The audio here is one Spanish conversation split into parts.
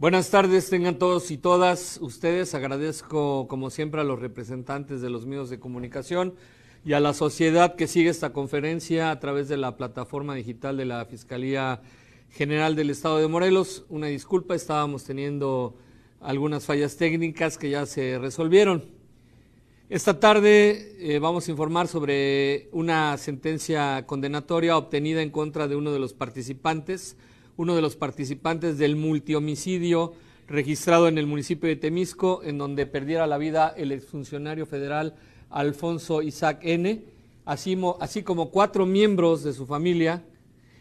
Buenas tardes, tengan todos y todas ustedes. Agradezco, como siempre, a los representantes de los medios de comunicación y a la sociedad que sigue esta conferencia a través de la plataforma digital de la Fiscalía General del Estado de Morelos. Una disculpa, estábamos teniendo algunas fallas técnicas que ya se resolvieron. Esta tarde eh, vamos a informar sobre una sentencia condenatoria obtenida en contra de uno de los participantes uno de los participantes del multihomicidio registrado en el municipio de Temisco, en donde perdiera la vida el exfuncionario federal Alfonso Isaac N., así, como cuatro miembros de su familia,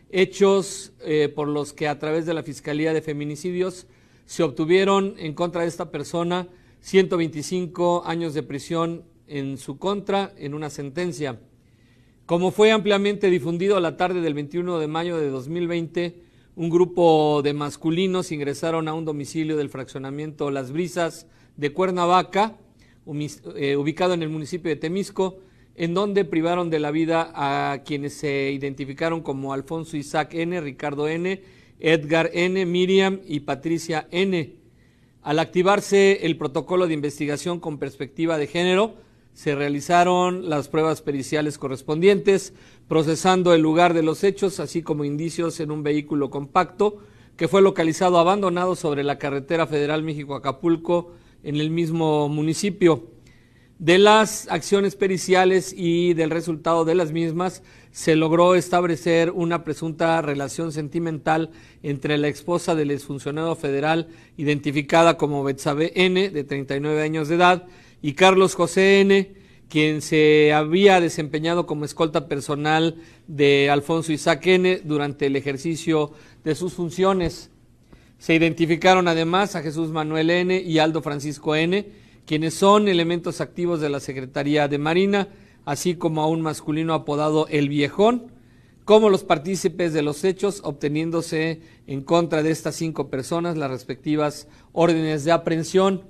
hechos eh, por los que a través de la Fiscalía de Feminicidios se obtuvieron en contra de esta persona 125 años de prisión en su contra en una sentencia. Como fue ampliamente difundido a la tarde del 21 de mayo de 2020, un grupo de masculinos ingresaron a un domicilio del fraccionamiento Las Brisas de Cuernavaca, eh, ubicado en el municipio de Temisco, en donde privaron de la vida a quienes se identificaron como Alfonso Isaac N., Ricardo N., Edgar N., Miriam y Patricia N. Al activarse el protocolo de investigación con perspectiva de género, se realizaron las pruebas periciales correspondientes, procesando el lugar de los hechos, así como indicios en un vehículo compacto que fue localizado abandonado sobre la carretera federal México-Acapulco en el mismo municipio. De las acciones periciales y del resultado de las mismas, se logró establecer una presunta relación sentimental entre la esposa del exfuncionado federal, identificada como Betsabe N, de 39 años de edad, y Carlos José N., quien se había desempeñado como escolta personal de Alfonso Isaac N. durante el ejercicio de sus funciones. Se identificaron además a Jesús Manuel N. y Aldo Francisco N., quienes son elementos activos de la Secretaría de Marina, así como a un masculino apodado El Viejón, como los partícipes de los hechos, obteniéndose en contra de estas cinco personas las respectivas órdenes de aprehensión.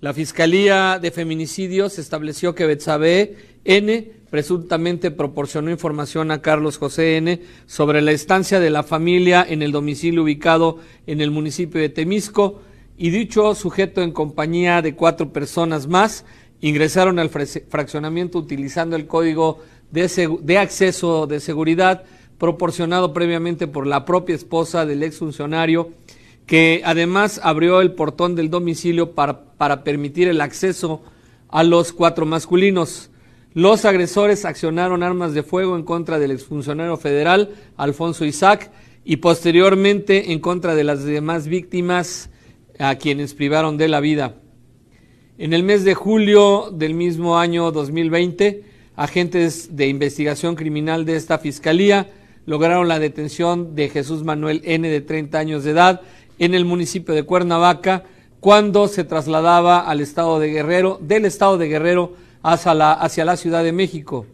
La Fiscalía de Feminicidios estableció que Betsabe N presuntamente proporcionó información a Carlos José N sobre la estancia de la familia en el domicilio ubicado en el municipio de Temisco y dicho sujeto en compañía de cuatro personas más ingresaron al fraccionamiento utilizando el código de, acceso de seguridad proporcionado previamente por la propia esposa del exfuncionario funcionario que además abrió el portón del domicilio para, permitir el acceso a los cuatro masculinos. Los agresores accionaron armas de fuego en contra del exfuncionario federal Alfonso Isaac y posteriormente en contra de las demás víctimas a quienes privaron de la vida. En el mes de julio del mismo año 2020, agentes de investigación criminal de esta fiscalía lograron la detención de Jesús Manuel N de 30 años de edad, en el municipio de Cuernavaca cuando se trasladaba al estado de Guerrero, del estado de Guerrero hacia la, hacia la Ciudad de México.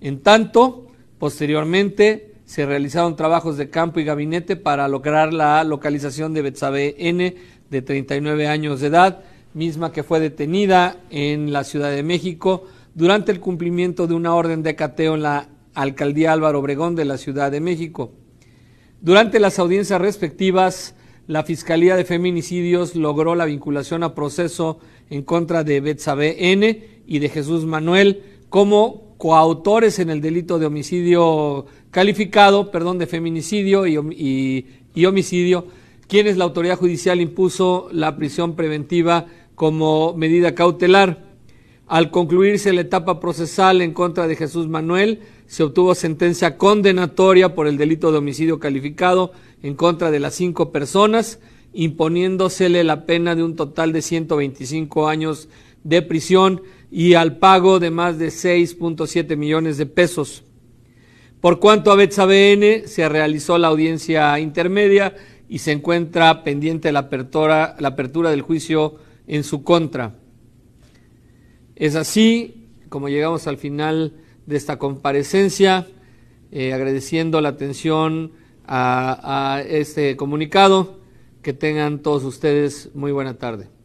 En tanto, posteriormente se realizaron trabajos de campo y gabinete para lograr la localización de Betsabe N, de 39 años de edad, misma que fue detenida en la Ciudad de México durante el cumplimiento de una orden de cateo en la alcaldía Álvaro Obregón de la Ciudad de México. Durante las audiencias respectivas, la Fiscalía de Feminicidios logró la vinculación a proceso en contra de Betsabe N y de Jesús Manuel como coautores en el delito de homicidio calificado, perdón, de feminicidio y, y homicidio, quienes la autoridad judicial impuso la prisión preventiva como medida cautelar. Al concluirse la etapa procesal en contra de Jesús Manuel, se obtuvo sentencia condenatoria por el delito de homicidio calificado en contra de las cinco personas, imponiéndosele la pena de un total de 125 años de prisión y al pago de más de 6.7 millones de pesos. Por cuanto a BN, se realizó la audiencia intermedia y se encuentra pendiente la apertura, la apertura del juicio en su contra. Es así como llegamos al final de esta comparecencia, eh, agradeciendo la atención a, este comunicado. Que tengan todos ustedes muy buena tarde.